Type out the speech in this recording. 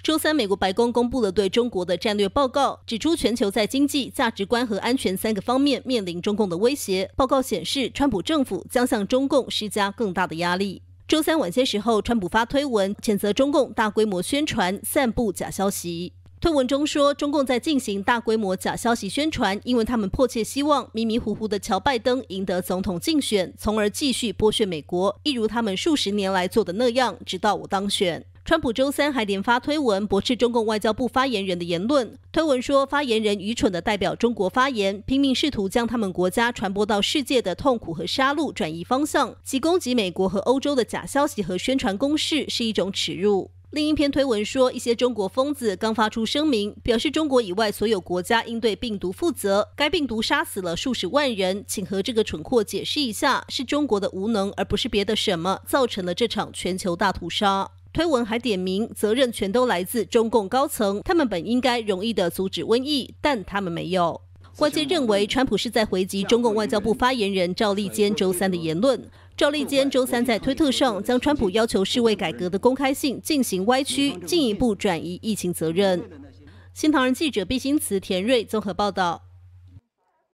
周三，美国白宫公布了对中国的战略报告，指出全球在经济、价值观和安全三个方面面临中共的威胁。报告显示，川普政府将向中共施加更大的压力。周三晚些时候，川普发推文谴责中共大规模宣传、散布假消息。推文中说，中共在进行大规模假消息宣传，因为他们迫切希望迷迷糊糊的乔拜登赢得总统竞选，从而继续剥削美国，一如他们数十年来做的那样，直到我当选。川普周三还连发推文驳斥中共外交部发言人的言论。推文说，发言人愚蠢的代表中国发言，拼命试图将他们国家传播到世界的痛苦和杀戮转移方向，其攻击美国和欧洲的假消息和宣传攻势是一种耻辱。另一篇推文说，一些中国疯子刚发出声明，表示中国以外所有国家应对病毒负责。该病毒杀死了数十万人，请和这个蠢货解释一下，是中国的无能而不是别的什么造成了这场全球大屠杀。推文还点名，责任全都来自中共高层，他们本应该容易地阻止瘟疫，但他们没有。外界认为，川普是在回击中共外交部发言人赵立坚周三的言论。赵立坚周三在推特上将川普要求世卫改革的公开信进行歪曲，进一步转移疫情责任。新唐人记者毕兴慈、田瑞综合报道。